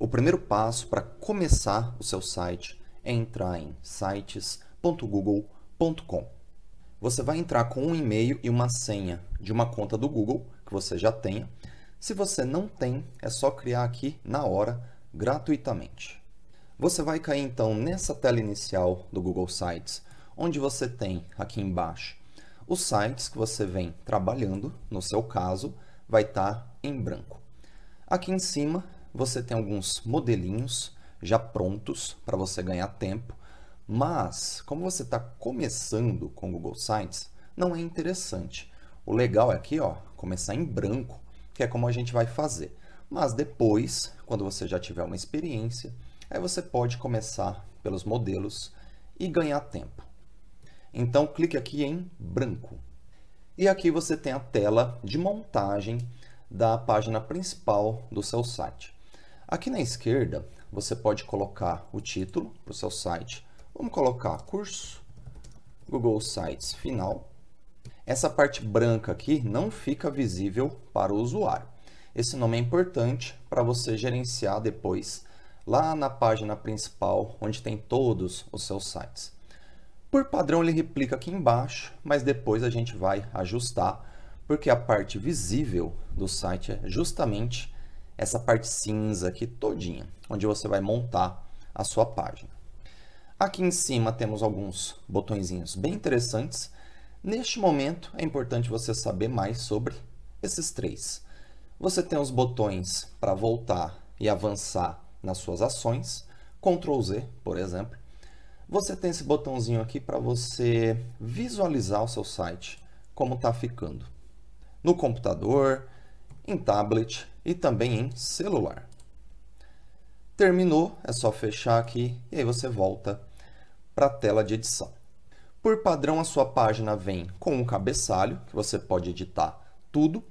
O primeiro passo para começar o seu site é entrar em sites.google.com. Você vai entrar com um e-mail e uma senha de uma conta do Google que você já tenha. Se você não tem, é só criar aqui na hora gratuitamente. Você vai cair então nessa tela inicial do Google Sites, onde você tem aqui embaixo os sites que você vem trabalhando, no seu caso, vai estar tá em branco. Aqui em cima você tem alguns modelinhos já prontos para você ganhar tempo, mas como você está começando com Google Sites, não é interessante. O legal é aqui, ó, começar em branco, que é como a gente vai fazer. Mas depois, quando você já tiver uma experiência, aí você pode começar pelos modelos e ganhar tempo. Então clique aqui em branco. E aqui você tem a tela de montagem da página principal do seu site. Aqui na esquerda, você pode colocar o título para o seu site. Vamos colocar curso Google Sites final. Essa parte branca aqui não fica visível para o usuário. Esse nome é importante para você gerenciar depois lá na página principal, onde tem todos os seus sites. Por padrão, ele replica aqui embaixo, mas depois a gente vai ajustar, porque a parte visível do site é justamente essa parte cinza aqui todinha, onde você vai montar a sua página. Aqui em cima temos alguns botõezinhos bem interessantes. Neste momento é importante você saber mais sobre esses três. Você tem os botões para voltar e avançar nas suas ações, Ctrl Z, por exemplo. Você tem esse botãozinho aqui para você visualizar o seu site, como está ficando. No computador, em tablet, e também em celular. Terminou, é só fechar aqui e aí você volta para a tela de edição. Por padrão, a sua página vem com um cabeçalho, que você pode editar tudo,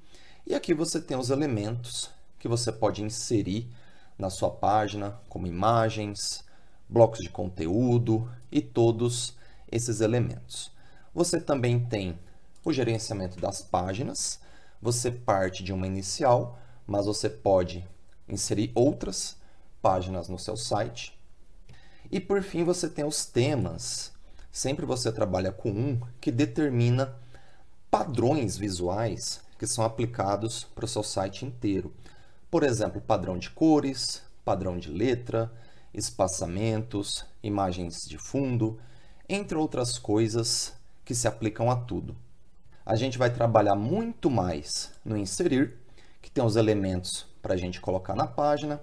e aqui você tem os elementos que você pode inserir na sua página, como imagens, blocos de conteúdo e todos esses elementos. Você também tem o gerenciamento das páginas, você parte de uma inicial, mas você pode inserir outras páginas no seu site. E por fim, você tem os temas. Sempre você trabalha com um que determina padrões visuais que são aplicados para o seu site inteiro. Por exemplo, padrão de cores, padrão de letra, espaçamentos, imagens de fundo, entre outras coisas que se aplicam a tudo. A gente vai trabalhar muito mais no inserir que tem os elementos para a gente colocar na página,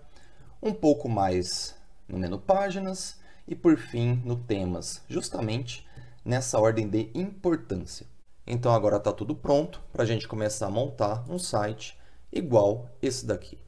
um pouco mais no menu Páginas e, por fim, no Temas, justamente nessa ordem de importância. Então agora está tudo pronto para a gente começar a montar um site igual esse daqui.